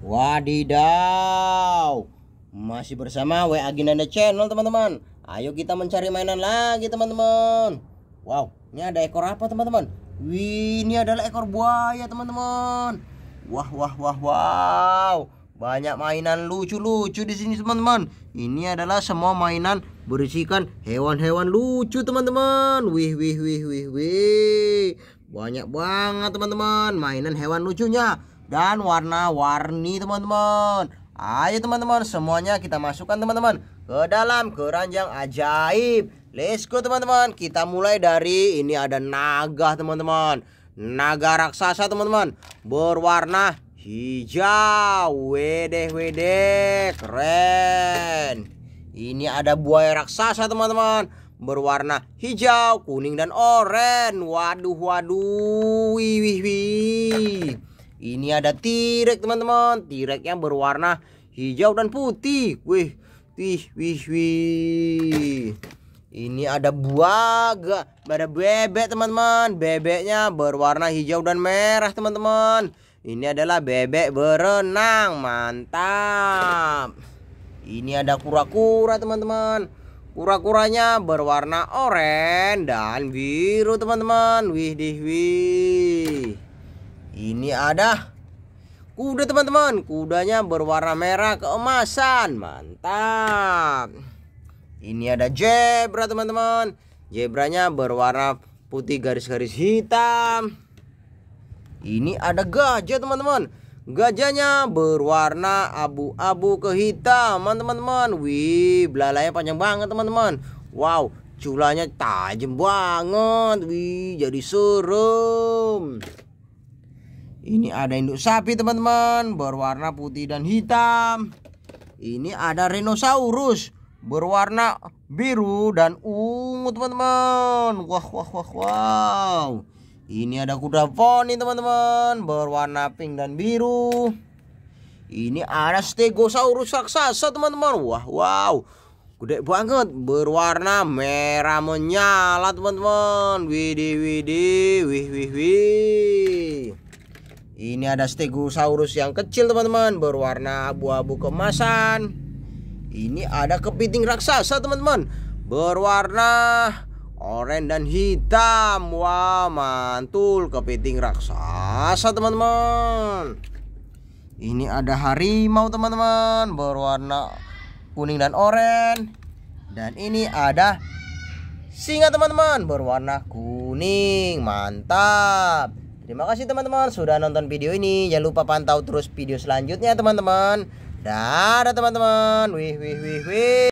Wadidaw Masih bersama WA Ginanda Channel teman-teman Ayo kita mencari mainan lagi teman-teman Wow ini ada ekor apa teman-teman Wih ini adalah ekor buaya teman-teman Wah wah wah wow Banyak mainan lucu-lucu di sini teman-teman Ini adalah semua mainan berisikan hewan-hewan lucu teman-teman Wih wih wih wih wih Banyak banget teman-teman mainan hewan lucunya dan warna-warni teman-teman Ayo teman-teman semuanya kita masukkan teman-teman ke dalam keranjang ajaib Let's go teman-teman kita mulai dari ini ada naga teman-teman Naga raksasa teman-teman berwarna hijau Wedeh wedeh keren Ini ada buaya raksasa teman-teman berwarna hijau, kuning dan oranye. Waduh, waduh, wih, wih, wih. Ini ada T-Rex teman-teman. T-Rex yang berwarna hijau dan putih. Wih, wih, wih, wih. Ini ada buaga, ada bebek teman-teman. Bebeknya berwarna hijau dan merah teman-teman. Ini adalah bebek berenang, mantap. Ini ada kura-kura teman-teman. Kura-kuranya berwarna oranye dan biru teman-teman. Wih, dih, wih. Ini ada kuda teman-teman. Kudanya berwarna merah keemasan. Mantap. Ini ada zebra teman-teman. Zebranya berwarna putih garis-garis hitam. Ini ada gajah teman-teman. Gajahnya berwarna abu-abu kehitaman teman-teman. Wih, belalainya panjang banget teman-teman. Wow, culanya tajam banget. Wih, jadi serem. Ini ada induk sapi teman-teman Berwarna putih dan hitam Ini ada Rhinosaurus Berwarna biru dan ungu teman-teman Wah wah wah wow Ini ada kuda poni teman-teman Berwarna pink dan biru Ini ada Stegosaurus raksasa teman-teman Wah wow Gede banget Berwarna merah menyala teman-teman Widih widih Wih wih wih ini ada stegosaurus yang kecil teman-teman Berwarna abu-abu kemasan Ini ada kepiting raksasa teman-teman Berwarna oranye dan hitam Wah mantul kepiting raksasa teman-teman Ini ada harimau teman-teman Berwarna kuning dan oranye Dan ini ada singa teman-teman Berwarna kuning Mantap Terima kasih teman-teman sudah nonton video ini. Jangan lupa pantau terus video selanjutnya teman-teman. Dadah teman-teman. Wih wih wih wih.